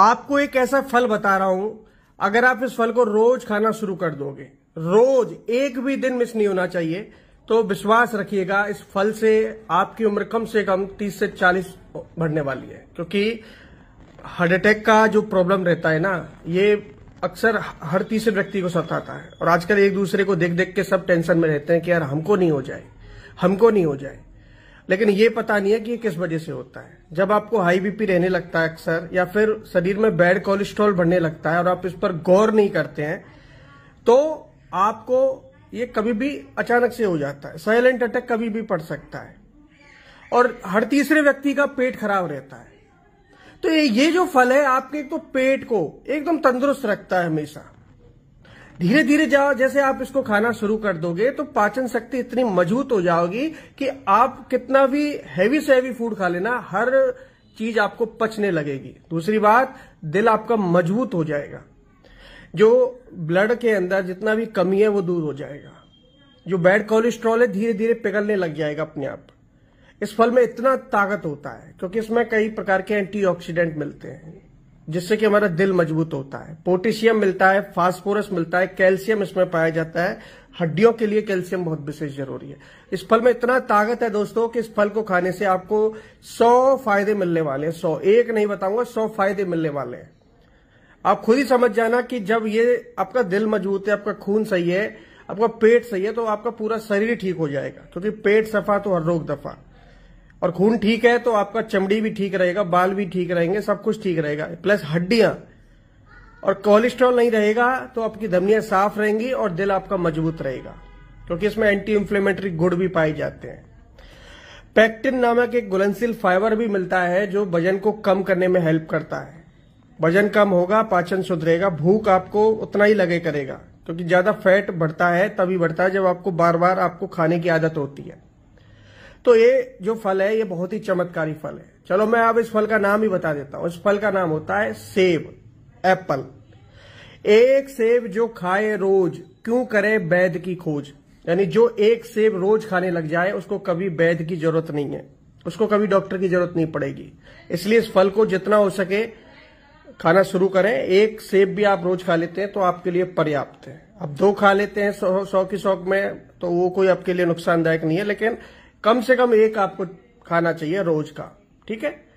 आपको एक ऐसा फल बता रहा हूं अगर आप इस फल को रोज खाना शुरू कर दोगे रोज एक भी दिन मिस नहीं होना चाहिए तो विश्वास रखिएगा इस फल से आपकी उम्र कम से कम 30 से 40 बढ़ने वाली है क्योंकि हार्ट अटैक का जो प्रॉब्लम रहता है ना ये अक्सर हर तीसरे व्यक्ति को सताता है और आजकल एक दूसरे को देख देख के सब टेंशन में रहते हैं कि यार हमको नहीं हो जाए हमको नहीं हो जाए लेकिन ये पता नहीं है कि ये किस वजह से होता है जब आपको हाई बीपी रहने लगता है अक्सर या फिर शरीर में बैड कोलेस्ट्रॉल बढ़ने लगता है और आप इस पर गौर नहीं करते हैं तो आपको ये कभी भी अचानक से हो जाता है साइलेंट अटैक कभी भी पड़ सकता है और हर तीसरे व्यक्ति का पेट खराब रहता है तो ये जो फल है आपके एक तो पेट को एकदम तंदुरुस्त रखता है हमेशा धीरे धीरे जाओ जैसे आप इसको खाना शुरू कर दोगे तो पाचन शक्ति इतनी मजबूत हो जाओगी कि आप कितना भी हैवी से हैवी फूड खा लेना हर चीज आपको पचने लगेगी दूसरी बात दिल आपका मजबूत हो जाएगा जो ब्लड के अंदर जितना भी कमी है वो दूर हो जाएगा जो बैड कोलेस्ट्रॉल है धीरे धीरे पिघलने लग जाएगा अपने आप इस फल में इतना ताकत होता है क्योंकि इसमें कई प्रकार के एंटीऑक्सीडेंट मिलते हैं जिससे कि हमारा दिल मजबूत होता है पोटेशियम मिलता है फास्फोरस मिलता है कैल्शियम इसमें पाया जाता है हड्डियों के लिए कैल्शियम बहुत विशेष जरूरी है इस फल में इतना ताकत है दोस्तों कि इस फल को खाने से आपको सौ फायदे मिलने वाले हैं सौ एक नहीं बताऊंगा सौ फायदे मिलने वाले हैं आप खुद ही समझ जाना कि जब ये आपका दिल मजबूत है आपका खून सही है आपका पेट सही है तो आपका पूरा शरीर ठीक हो जाएगा क्योंकि पेट सफा तो हर रोग दफा और खून ठीक है तो आपका चमड़ी भी ठीक रहेगा बाल भी ठीक रहेंगे सब कुछ ठीक रहेगा प्लस हड्डियां और कोलेस्ट्रॉल नहीं रहेगा तो आपकी धमनियां साफ रहेंगी और दिल आपका मजबूत रहेगा क्योंकि इसमें एंटी इंफ्लेमेटरी गुड़ भी पाए जाते हैं पैक्टिन नामक एक घुलनशील फाइबर भी मिलता है जो वजन को कम करने में हेल्प करता है वजन कम होगा पाचन सुधरेगा भूख आपको उतना ही लगे करेगा क्योंकि ज्यादा फैट बढ़ता है तभी बढ़ता है जब आपको बार बार आपको खाने की आदत होती है तो ये जो फल है ये बहुत ही चमत्कारी फल है चलो मैं आप इस फल का नाम ही बता देता हूं इस फल का नाम होता है सेब एप्पल एक सेब जो खाए रोज क्यों करे वैद की खोज यानी जो एक सेब रोज खाने लग जाए उसको कभी वैद की जरूरत नहीं है उसको कभी डॉक्टर की जरूरत नहीं पड़ेगी इसलिए इस फल को जितना हो सके खाना शुरू करें एक सेब भी आप रोज खा लेते हैं तो आपके लिए पर्याप्त है आप दो खा लेते हैं सौ की शौक में तो वो कोई आपके लिए नुकसानदायक नहीं है लेकिन कम से कम एक आपको खाना चाहिए रोज का ठीक है